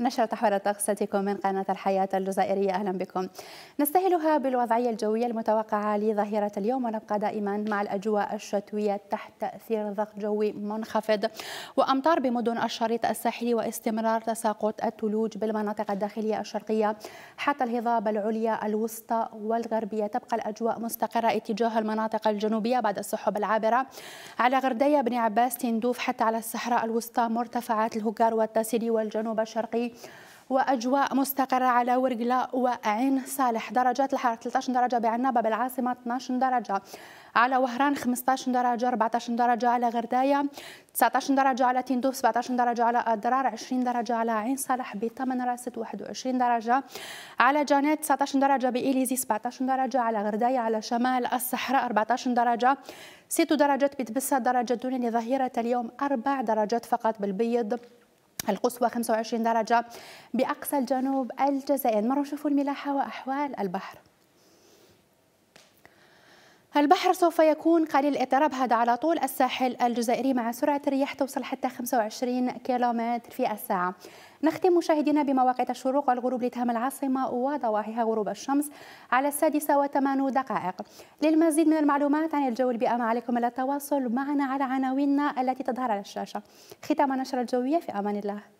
نشرة تحوير الطقس تأتيكم من قناة الحياة الجزائرية أهلا بكم نستهلها بالوضعية الجوية المتوقعة لظهيرة اليوم ونبقى دائما مع الأجواء الشتوية تحت تأثير ضغط جوي منخفض وأمطار بمدن الشريط الساحلي واستمرار تساقط الثلوج بالمناطق الداخلية الشرقية حتى الهضاب العليا الوسطى والغربية تبقى الأجواء مستقرة اتجاه المناطق الجنوبية بعد السحب العابرة على غردية بن عباس تندوف حتى على الصحراء الوسطى مرتفعات الهجار والتاسيلي والجنوب الشرقي واجواء مستقره على ورقلا وعين صالح درجات الحراره 13 درجه بعنابه بالعاصمه 12 درجه على وهران 15 درجه 14 درجه على غردايه 19 درجه على تندوف 17 درجه على ادرار 20 درجه على عين صالح بثمن راس 21 درجه على جانيت 19 درجه بإليزي 17 درجه على غردايه على شمال الصحراء 14 درجه 6 درجات بتبسة درجة دون لظهيرة اليوم 4 درجات فقط بالبيض القصوى 25 درجة بأقصى الجنوب الجزائر مرة شوفوا الملاحة وأحوال البحر البحر سوف يكون قليل الاضطراب هذا على طول الساحل الجزائري مع سرعة الرياح توصل حتى 25 كيلومتر في الساعة نختم مشاهدينا بمواقع الشروق والغروب لتهم العاصمة وضواحيها غروب الشمس على السادسة وثمان دقائق للمزيد من المعلومات عن الجو البيئة ما عليكم التواصل معنا على عناويننا التي تظهر على الشاشة ختام نشر الجوية في أمان الله